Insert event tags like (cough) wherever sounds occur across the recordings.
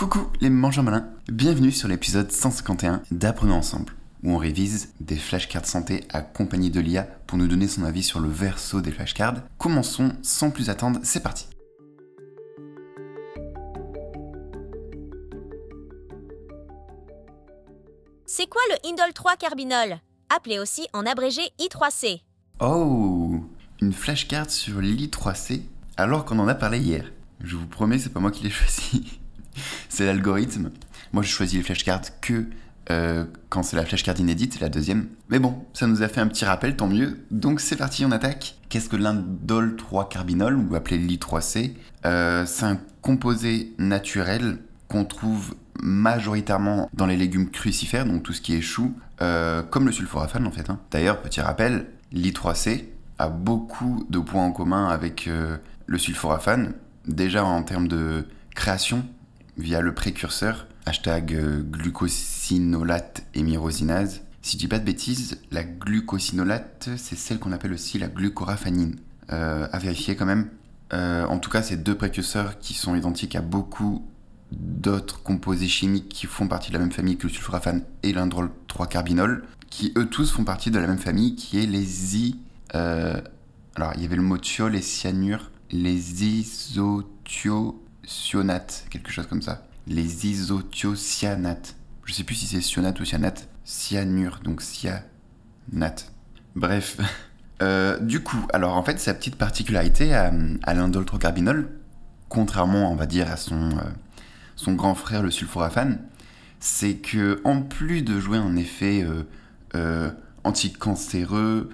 Coucou les mangeurs malins, bienvenue sur l'épisode 151 d'Apprenons ensemble, où on révise des flashcards santé accompagnés de l'IA pour nous donner son avis sur le verso des flashcards. Commençons sans plus attendre, c'est parti C'est quoi le indole 3 carbinol Appelé aussi en abrégé I3C. Oh Une flashcard sur l'I3C alors qu'on en a parlé hier. Je vous promets, c'est pas moi qui l'ai (laughs) choisi c'est l'algorithme. Moi, je choisis les flashcards que euh, quand c'est la flashcard inédite, la deuxième. Mais bon, ça nous a fait un petit rappel, tant mieux. Donc c'est parti, on attaque. Qu'est-ce que l'indole 3 carbinol, ou appelé l'I3C euh, C'est un composé naturel qu'on trouve majoritairement dans les légumes crucifères, donc tout ce qui est chou, euh, comme le sulforaphane en fait. Hein. D'ailleurs, petit rappel, l'I3C a beaucoup de points en commun avec le sulforaphane, déjà en termes de création via le précurseur, hashtag euh, glucosinolate et myrosinase. Si je dis pas de bêtises, la glucosinolate, c'est celle qu'on appelle aussi la glucoraphanine. Euh, à vérifier quand même. Euh, en tout cas, c'est deux précurseurs qui sont identiques à beaucoup d'autres composés chimiques qui font partie de la même famille que le sulforaphane et l'indrol 3-carbinol, qui eux tous font partie de la même famille qui est les i. Euh, alors, il y avait le mot les les les isothio cyanate, quelque chose comme ça. Les isothiocyanates. Je sais plus si c'est cyanate ou cyanate. Cyanure, donc cyanate. Bref. (laughs) Euh, du coup, alors en fait, sa petite particularité euh, à, à l'indoltrocarbinol, contrairement, on va dire, à son, euh, son grand frère, le sulforaphane, c'est que en plus de jouer un effet anticancéreux,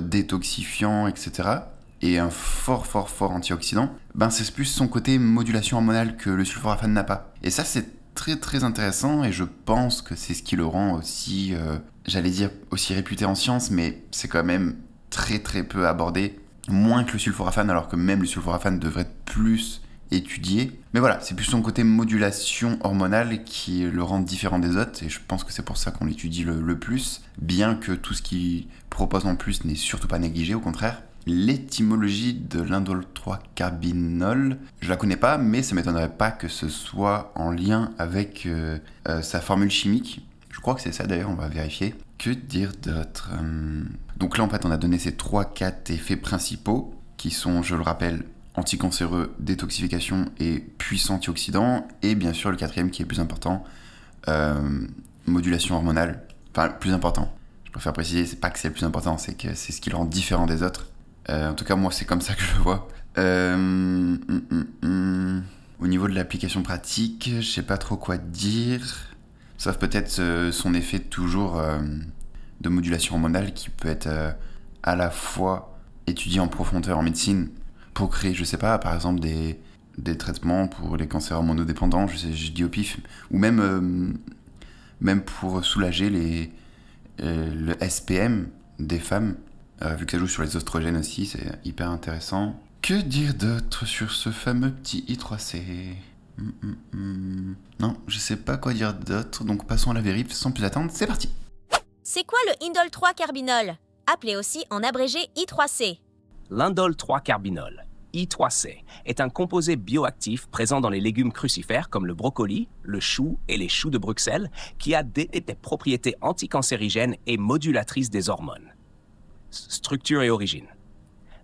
détoxifiant, etc., et un fort fort fort antioxydant, ben c'est plus son côté modulation hormonale que le sulforaphane n'a pas. Et ça c'est très très intéressant et je pense que c'est ce qui le rend aussi, euh, j'allais dire aussi réputé en science, mais c'est quand même très très peu abordé, moins que le sulforaphane alors que même le sulforaphane devrait être plus étudié. Mais voilà, c'est plus son côté modulation hormonale qui le rend différent des autres, et je pense que c'est pour ça qu'on l'étudie le, le, plus, bien que tout ce qu'il propose en plus n'est surtout pas négligé, au contraire. L'étymologie de l'indole 3 carbinol, je la connais pas, mais ça m'étonnerait pas que ce soit en lien avec euh, euh, sa formule chimique. Je crois que c'est ça d'ailleurs, on va vérifier. Que dire d'autre euh, Donc là en fait on a donné ces 3 4 effets principaux qui sont, je le rappelle, anticancéreux, détoxification et puissant antioxydant. Et bien sûr le quatrième qui est plus important, modulation hormonale. Enfin, plus important. Je préfère préciser, c'est pas que c'est le plus important, c'est que c'est ce qui le rend différent des autres. Euh, en tout cas, moi, c'est comme ça que je le vois. Euh, mm, mm, mm. Au niveau de l'application pratique, je sais pas trop quoi dire. Sauf peut-être euh, son effet toujours de modulation hormonale qui peut être à la fois étudié en profondeur en médecine pour créer, je sais pas, par exemple des, des traitements pour les cancers hormonodépendants, je, sais, je dis au pif, ou même, même pour soulager les, le SPM des femmes, euh, vu que ça joue sur les oestrogènes aussi, c'est hyper intéressant. Que dire d'autre sur ce fameux petit I3C mm, mm, mm. Non, je sais pas quoi dire d'autre, donc passons à la vérif sans plus attendre, c'est parti C'est quoi le indole 3 carbinol Appelé aussi en abrégé I3C. L'indole 3 carbinol, I3C, est un composé bioactif présent dans les légumes crucifères comme le brocoli, le chou et les choux de Bruxelles, qui a des, des propriétés anticancérigènes et modulatrices des hormones structure et origine.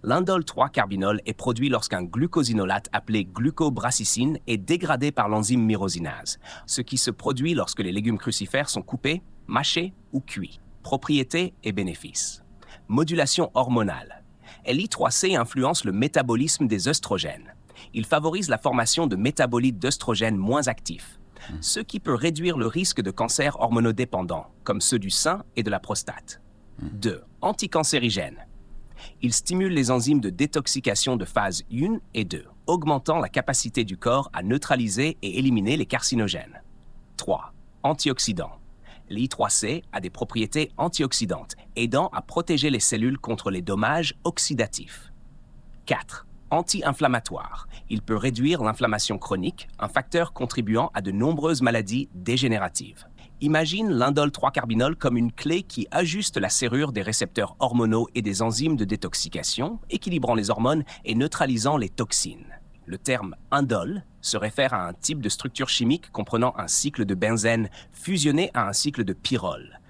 L'indole 3-carbinol est produit lorsqu'un glucosinolate appelé glucobrassicine est dégradé par l'enzyme myrosinase, ce qui se produit lorsque les légumes crucifères sont coupés, mâchés ou cuits. Propriétés et bénéfices. Modulation hormonale. LI3C influence le métabolisme des œstrogènes. Il favorise la formation de métabolites d'œstrogènes moins actifs, hmm. ce qui peut réduire le risque de cancers hormonodépendants, comme ceux du sein et de la prostate. 2. Anticancérigène. Il stimule les enzymes de détoxication de phase 1 et 2, augmentant la capacité du corps à neutraliser et éliminer les carcinogènes. 3. Antioxydant. L'I3C a des propriétés antioxydantes, aidant à protéger les cellules contre les dommages oxydatifs. 4. Anti-inflammatoire. Il peut réduire l'inflammation chronique, un facteur contribuant à de nombreuses maladies dégénératives. Imagine l'indole 3-carbinol comme une clé qui ajuste la serrure des récepteurs hormonaux et des enzymes de détoxication, équilibrant les hormones et neutralisant les toxines. Le terme indole se réfère à un type de structure chimique comprenant un cycle de benzène fusionné à un cycle de pyrrole,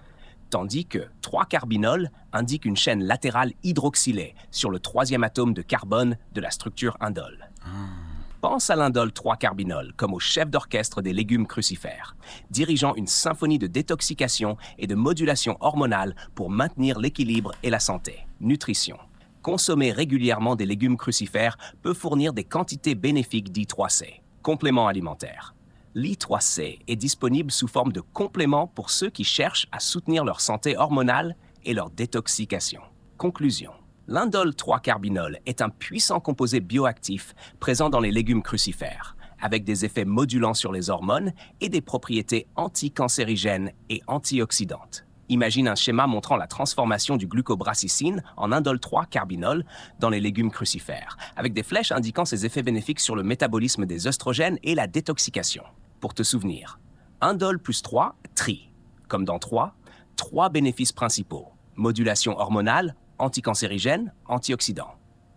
tandis que 3-carbinol indique une chaîne latérale hydroxylée sur le troisième atome de carbone de la structure indole. Ah pense à l'indole 3 carbinol comme au chef d'orchestre des légumes crucifères, dirigeant une symphonie de détoxication et de modulation hormonale pour maintenir l'équilibre et la santé. Nutrition. Consommer régulièrement des légumes crucifères peut fournir des quantités bénéfiques d'I3C. Complément alimentaire. L'I3C est disponible sous forme de complément pour ceux qui cherchent à soutenir leur santé hormonale et leur détoxication. Conclusion. L'indole 3-carbinol est un puissant composé bioactif présent dans les légumes crucifères, avec des effets modulants sur les hormones et des propriétés anticancérigènes et antioxydantes. Imagine un schéma montrant la transformation du glucobrassicine en indole 3-carbinol dans les légumes crucifères, avec des flèches indiquant ses effets bénéfiques sur le métabolisme des œstrogènes et la détoxication. Pour te souvenir, indole plus 3, tri. Comme dans 3, trois bénéfices principaux modulation hormonale, anticancérigène, antioxydant.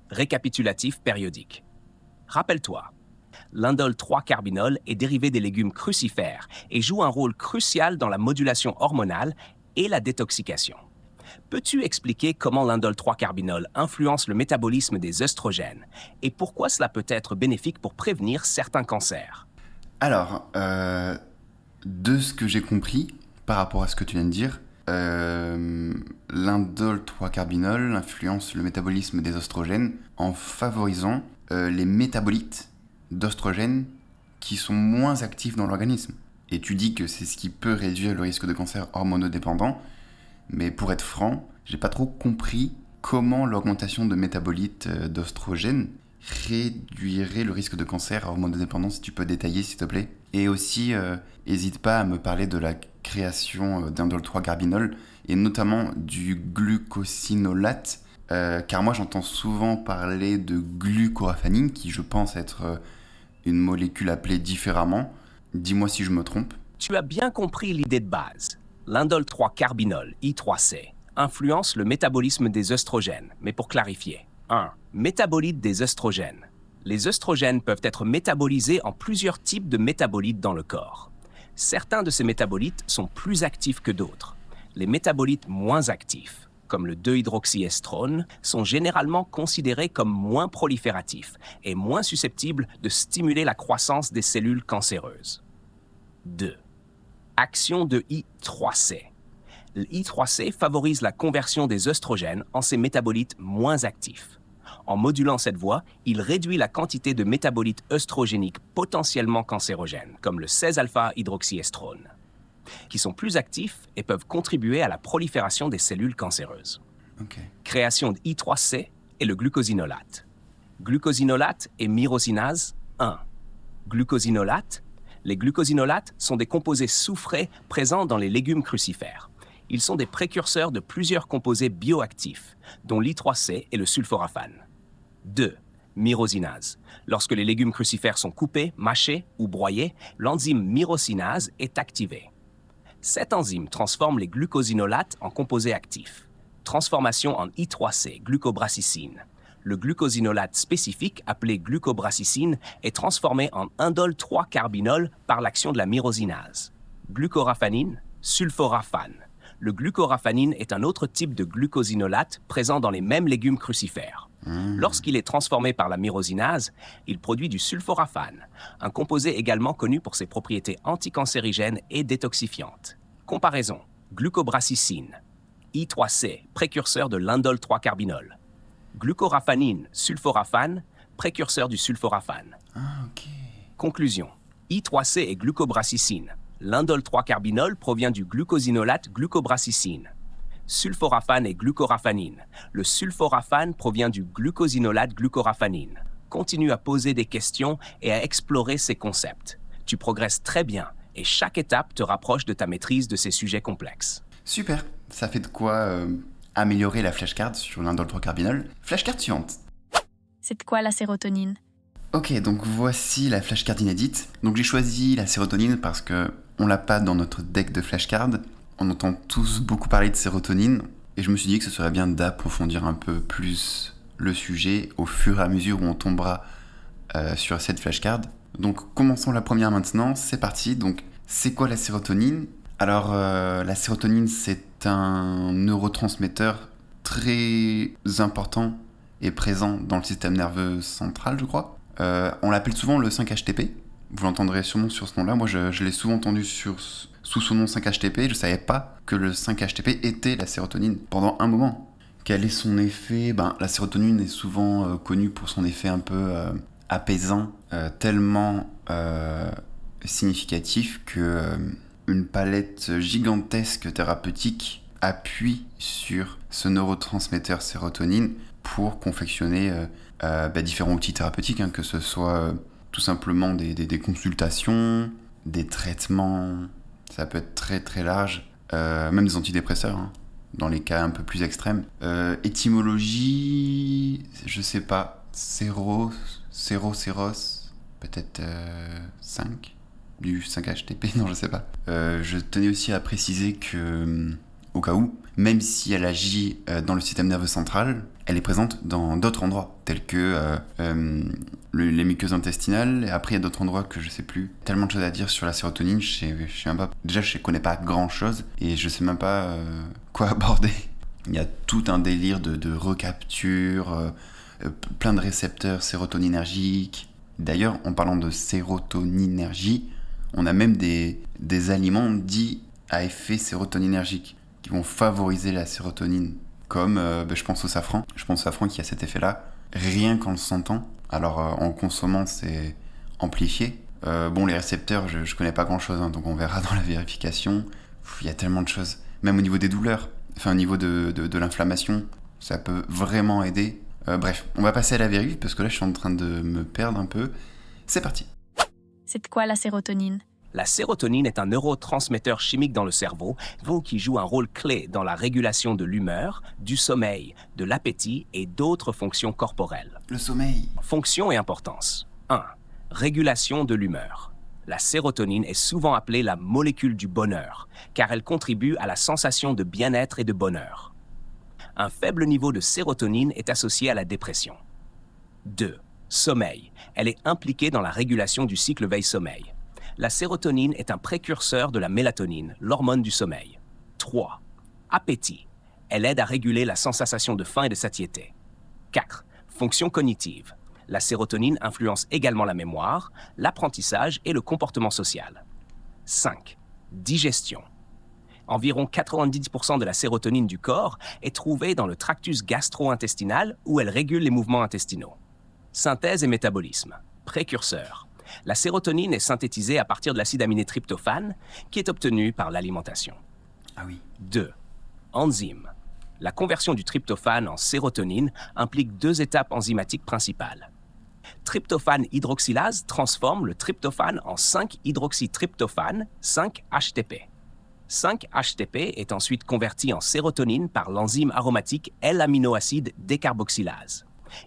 Récapitulatif périodique. Rappelle-toi, l'indole 3-carbinol est dérivé des légumes crucifères et joue un rôle crucial dans la modulation hormonale et la détoxication. Peux-tu expliquer comment l'indole 3-carbinol influence le métabolisme des œstrogènes et pourquoi cela peut être bénéfique pour prévenir certains cancers Alors, euh, de ce que j'ai compris par rapport à ce que tu viens de dire, euh, l'indole 3-carbinol influence le métabolisme des oestrogènes en favorisant euh, les métabolites d'oestrogènes qui sont moins actifs dans l'organisme. Et tu dis que c'est ce qui peut réduire le risque de cancer hormonodépendant, mais pour être franc, j'ai pas trop compris comment l'augmentation de métabolites euh, réduirait le risque de cancer hormonodépendant, si tu peux détailler s'il te plaît. Et aussi, n'hésite pas à me parler de la création euh, d'indole 3 carbinol et notamment du glucosinolate. Euh, car moi j'entends souvent parler de glucoraphanine, qui je pense être euh, une molécule appelée différemment. Dis-moi si je me trompe. Tu as bien compris l'idée de base. L'indole 3 carbinol, I3C, influence le métabolisme des œstrogènes. Mais pour clarifier, 1. métabolite des œstrogènes. Les œstrogènes peuvent être métabolisés en plusieurs types de métabolites dans le corps certains de ces métabolites sont plus actifs que d'autres. Les métabolites moins actifs, comme le 2-hydroxyestrone, sont généralement considérés comme moins prolifératifs et moins susceptibles de stimuler la croissance des cellules cancéreuses. 2. Action de I3C. L'I3C favorise la conversion des œstrogènes en ces métabolites moins actifs. En modulant cette voie, il réduit la quantité de métabolites œstrogéniques potentiellement cancérogènes, comme le 16-alpha-hydroxyestrone, qui sont plus actifs et peuvent contribuer à la prolifération des cellules cancéreuses. Création de I3C et le glucosinolate. Glucosinolate et myrosinase 1. Glucosinolate. Les glucosinolates sont des composés soufrés présents dans les légumes crucifères ils sont des précurseurs de plusieurs composés bioactifs, dont l'I3C et le sulforaphane. 2. Myrosinase. Lorsque les légumes crucifères sont coupés, mâchés ou broyés, l'enzyme myrosinase est activée. Cette enzyme transforme les glucosinolates en composés actifs. Transformation en I3C, glucobrassicine. Le glucosinolate spécifique, appelé glucobracicine, est transformé en indole 3-carbinol par l'action de la myrosinase. Glucoraphanine, sulforaphane. Le glucoraphanine est un autre type de glucosinolate présent dans les mêmes légumes crucifères. Mmh. Lorsqu'il est transformé par la myrosinase, il produit du sulforaphane, un composé également connu pour ses propriétés anticancérigènes et détoxifiantes. Comparaison glucobrassicine, I3C, précurseur de l'indole 3-carbinol, glucoraphanine, sulforaphane, précurseur du sulforaphane. Ah, Conclusion I3C et glucobrassicine. L'indole 3-carbinol provient du glucosinolate glucobrassicine sulforaphane et glucoraphanine. Le sulforaphane provient du glucosinolate glucoraphanine. Continue à poser des questions et à explorer ces concepts. Tu progresses très bien et chaque étape te rapproche de ta maîtrise de ces sujets complexes. Super, ça fait de quoi euh, améliorer la flashcard sur l'indole procarbinol. Flashcard suivante. C'est de quoi la sérotonine Ok, donc voici la flashcard inédite. Donc j'ai choisi la sérotonine parce que on l'a pas dans notre deck de flashcard on entend tous beaucoup parler de sérotonine, et je me suis dit que ce serait bien d'approfondir un peu plus le sujet au fur et à mesure où on tombera euh, sur cette flashcard. Donc commençons la première maintenant, c'est parti. Donc c'est quoi la sérotonine Alors euh, la sérotonine c'est un neurotransmetteur très important et présent dans le système nerveux central je crois. Euh, on l'appelle souvent le 5-HTP vous l'entendrez sûrement sur ce nom-là. Moi, je, l'ai souvent entendu sur, sous son nom 5-HTP. Je ne savais pas que le 5-HTP était la sérotonine pendant un moment. Quel est son effet ben, La sérotonine est souvent euh, connue pour son effet un peu euh, apaisant, euh, tellement significatif que une palette gigantesque thérapeutique appuie sur ce neurotransmetteur sérotonine pour confectionner bah, différents outils thérapeutiques, hein, que ce soit tout simplement des, des, consultations, des traitements, ça peut être très très large, euh, même des antidépresseurs, hein, dans les cas un peu plus extrêmes. Euh, étymologie, je sais pas, séro, seros, séros, peut-être 5, euh, du 5HTP, (laughs) non je sais pas. je tenais aussi à préciser que, au cas où, même si elle agit dans le système nerveux central, elle est présente dans d'autres endroits, tels que euh, euh, les muqueuses intestinales. Et après, il y a d'autres endroits que je sais plus. Tellement de choses à dire sur la sérotonine, je ne je sais même pas. Déjà, je connais pas grand chose et je sais même pas euh, quoi (laughs) aborder. Il y a tout un délire de, de recapture, plein de récepteurs sérotoninergiques. D'ailleurs, en parlant de sérotoninergie, on a même des, des aliments dits à effet sérotoninergique qui vont favoriser la sérotonine comme euh, ben, je pense au safran. Je pense au safran qui a cet effet-là, rien qu'en le sentant. Alors euh, en consommant, c'est amplifié. Euh, bon, les récepteurs, je, connais pas grand-chose, hein, donc on verra (laughs) dans la vérification. Il y a tellement de choses. Même au niveau des douleurs, enfin au niveau de, l'inflammation, ça peut vraiment aider. bref, on va passer à la vérification, parce que là je suis en train de me perdre un peu. C'est parti. C'est quoi la sérotonine la sérotonine est un neurotransmetteur chimique dans le cerveau qui joue un rôle clé dans la régulation de l'humeur, du sommeil, de l'appétit et d'autres fonctions corporelles. Le sommeil. Fonction et importance. 1. Régulation de l'humeur. La sérotonine est souvent appelée la molécule du bonheur, car elle contribue à la sensation de bien-être et de bonheur. Un faible niveau de sérotonine est associé à la dépression. 2. Sommeil. Elle est impliquée dans la régulation du cycle veille-sommeil. La sérotonine est un précurseur de la mélatonine, l'hormone du sommeil. 3. Appétit. Elle aide à réguler la sensation de faim et de satiété. 4. Fonction cognitive. La sérotonine influence également la mémoire, l'apprentissage et le comportement social. 5. Digestion. Environ 90% de la sérotonine du corps est trouvée dans le tractus gastro-intestinal où elle régule les mouvements intestinaux. Synthèse et métabolisme. Précurseur la sérotonine est synthétisée à partir de l'acide aminé tryptophane qui est obtenu par l'alimentation. Ah oui. 2. Enzymes. La conversion du tryptophane en sérotonine implique deux étapes enzymatiques principales. Tryptophane hydroxylase transforme le tryptophane en 5-hydroxytryptophane 5-HTP. 5-HTP est ensuite converti en sérotonine par l'enzyme aromatique L-aminoacide décarboxylase.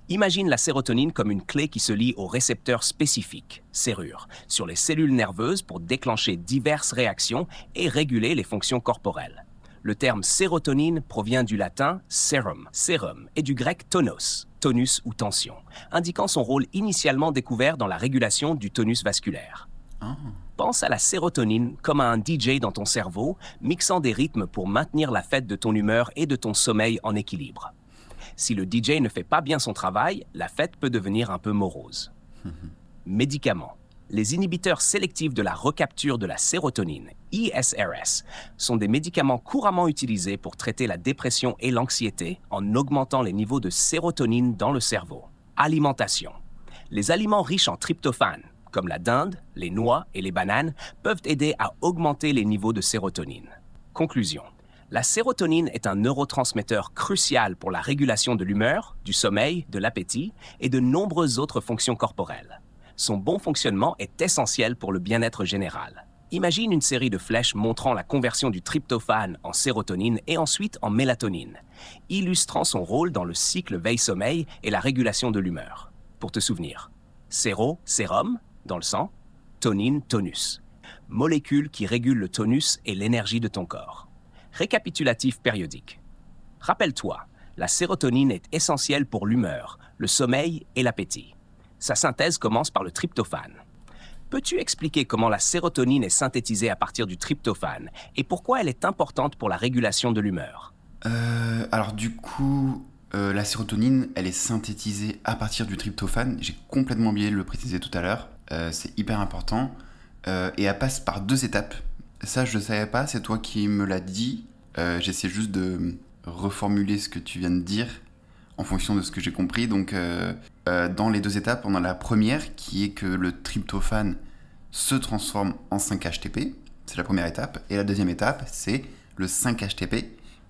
Imagine la sérotonine comme une clé qui se lie aux récepteurs spécifique serrure, sur les cellules nerveuses pour déclencher diverses réactions et réguler les fonctions corporelles. Le terme sérotonine provient du latin serum, sérum, et du grec tonos, tonus ou tension, indiquant son rôle initialement découvert dans la régulation du tonus vasculaire. Ah. Pense à la sérotonine comme à un DJ dans ton cerveau, mixant des rythmes pour maintenir la fête de ton humeur et de ton sommeil en équilibre. Si le DJ ne fait pas bien son travail, la fête peut devenir un peu morose. (laughs) Médicaments. Les inhibiteurs sélectifs de la recapture de la sérotonine, ISRS, e sont des médicaments couramment utilisés pour traiter la dépression et l'anxiété en augmentant les niveaux de sérotonine dans le cerveau. Alimentation. Les aliments riches en tryptophane, comme la dinde, les noix et les bananes, peuvent aider à augmenter les niveaux de sérotonine. Conclusion. La sérotonine est un neurotransmetteur crucial pour la régulation de l'humeur, du sommeil, de l'appétit et de nombreuses autres fonctions corporelles. Son bon fonctionnement est essentiel pour le bien-être général. Imagine une série de flèches montrant la conversion du tryptophane en sérotonine et ensuite en mélatonine, illustrant son rôle dans le cycle veille-sommeil et la régulation de l'humeur. Pour te souvenir, séro, sérum, dans le sang, tonine, tonus, molécule qui régule le tonus et l'énergie de ton corps. Récapitulatif périodique. Rappelle-toi, la sérotonine est essentielle pour l'humeur, le sommeil et l'appétit. Sa synthèse commence par le tryptophane. Peux-tu expliquer comment la sérotonine est synthétisée à partir du tryptophane et pourquoi elle est importante pour la régulation de l'humeur euh, Alors du coup, euh, la sérotonine, elle est synthétisée à partir du tryptophane. J'ai complètement oublié de le préciser tout à l'heure. Euh, c'est hyper important. et elle passe par deux étapes ça, je ne savais pas, c'est toi qui me l'as dit. Euh, j'essaie juste de reformuler ce que tu viens de dire en fonction de ce que j'ai compris. Donc, euh, euh, dans les deux étapes, on a la première qui est que le tryptophane se transforme en 5-HTP. C'est la première étape. Et la deuxième étape, c'est le 5-HTP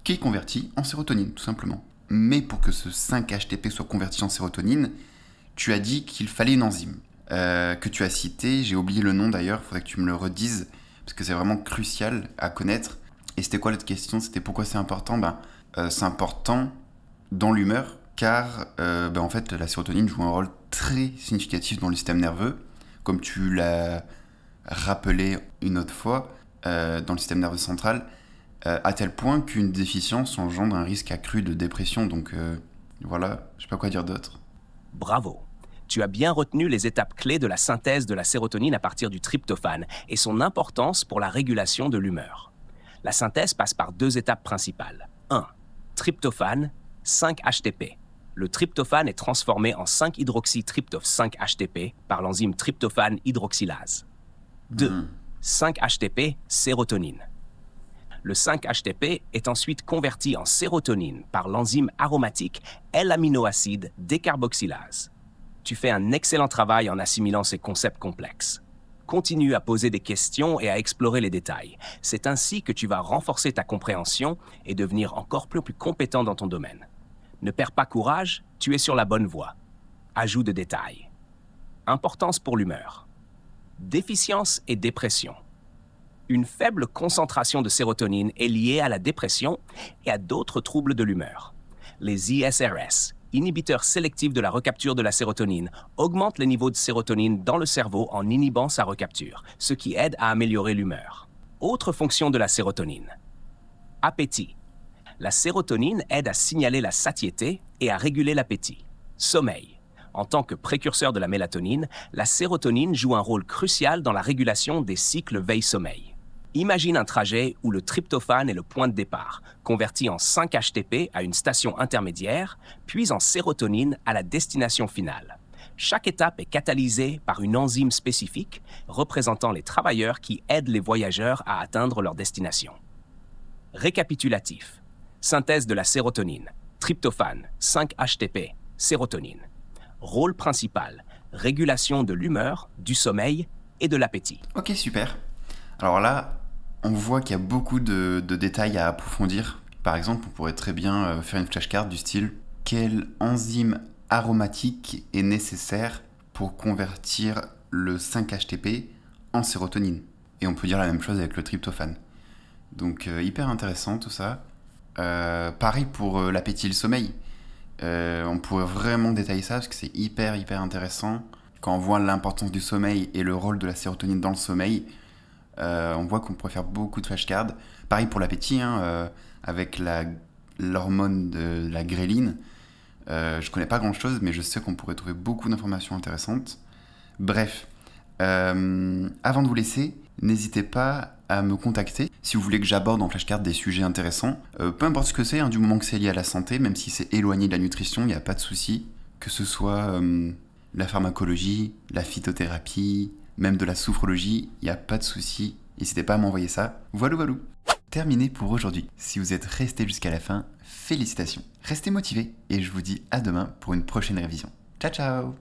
qui est converti en sérotonine, tout simplement. Mais pour que ce 5-HTP soit converti en sérotonine, tu as dit qu'il fallait une enzyme. que tu as citée, j'ai oublié le nom d'ailleurs, faudrait que tu me le redises parce que c'est vraiment crucial à connaître. Et c'était quoi l'autre question C'était pourquoi c'est important ben, euh, C'est important dans l'humeur, car euh, ben, en fait, la sérotonine joue un rôle très significatif dans le système nerveux, comme tu l'as rappelé une autre fois, euh, dans le système nerveux central, à tel point qu'une déficience engendre un risque accru de dépression. Donc voilà, je sais pas quoi dire d'autre. Bravo tu as bien retenu les étapes clés de la synthèse de la sérotonine à partir du tryptophane et son importance pour la régulation de l'humeur. La synthèse passe par deux étapes principales. 1. Tryptophane, 5-HTP. Le tryptophane est transformé en 5 hydroxytryptophane 5 htp par l'enzyme tryptophane hydroxylase. 2. 5-HTP, hmm. sérotonine. Le 5-HTP est ensuite converti en sérotonine par l'enzyme aromatique L-aminoacide décarboxylase. Tu fais un excellent travail en assimilant ces concepts complexes. Continue à poser des questions et à explorer les détails. C'est ainsi que tu vas renforcer ta compréhension et devenir encore plus, compétent dans ton domaine. Ne perds pas courage, tu es sur la bonne voie. Ajout de détails. Importance pour l'humeur. Déficience et dépression. Une faible concentration de sérotonine est liée à la dépression et à d'autres troubles de l'humeur. Les ISRS, inhibiteur sélectif de la recapture de la sérotonine, augmente les niveaux de sérotonine dans le cerveau en inhibant sa recapture, ce qui aide à améliorer l'humeur. Autre fonction de la sérotonine. Appétit. La sérotonine aide à signaler la satiété et à réguler l'appétit. Sommeil. En tant que précurseur de la mélatonine, la sérotonine joue un rôle crucial dans la régulation des cycles veille-sommeil. Imagine un trajet où le tryptophane est le point de départ, converti en 5-HTP à une station intermédiaire, puis en sérotonine à la destination finale. Chaque étape est catalysée par une enzyme spécifique représentant les travailleurs qui aident les voyageurs à atteindre leur destination. Récapitulatif. Synthèse de la sérotonine. Tryptophane, 5-HTP, sérotonine. Rôle principal. Régulation de l'humeur, du sommeil et de l'appétit. Ok, super. Alors là, on voit qu'il y a beaucoup de, détails à approfondir. Par exemple, on pourrait très bien euh, faire une flashcard du style quelle enzyme aromatique est nécessaire pour convertir le 5-HTP en sérotonine Et on peut dire la même chose avec le tryptophane. Donc euh, hyper intéressant tout ça. Euh, pareil pour l'appétit et le sommeil. on pourrait vraiment détailler ça parce que c'est hyper hyper intéressant. Quand on voit l'importance du sommeil et le rôle de la sérotonine dans le sommeil, euh, on voit qu'on préfère beaucoup de flashcards. Pareil pour l'appétit, hein, euh, avec l'hormone de la gréline. Euh, je connais pas grand chose, mais je sais qu'on pourrait trouver beaucoup d'informations intéressantes. Bref, avant de vous laisser, n'hésitez pas à me contacter si vous voulez que j'aborde en flashcard des sujets intéressants. peu importe ce que c'est, hein, du moment que c'est lié à la santé, même si c'est éloigné de la nutrition, il n'y a pas de souci. Que ce soit la pharmacologie, la phytothérapie, même de la soufrologie, il n'y a pas de souci. N'hésitez pas à m'envoyer ça. Voilà, voilà. Terminé pour aujourd'hui. Si vous êtes resté jusqu'à la fin, félicitations. Restez motivés et je vous dis à demain pour une prochaine révision. Ciao, ciao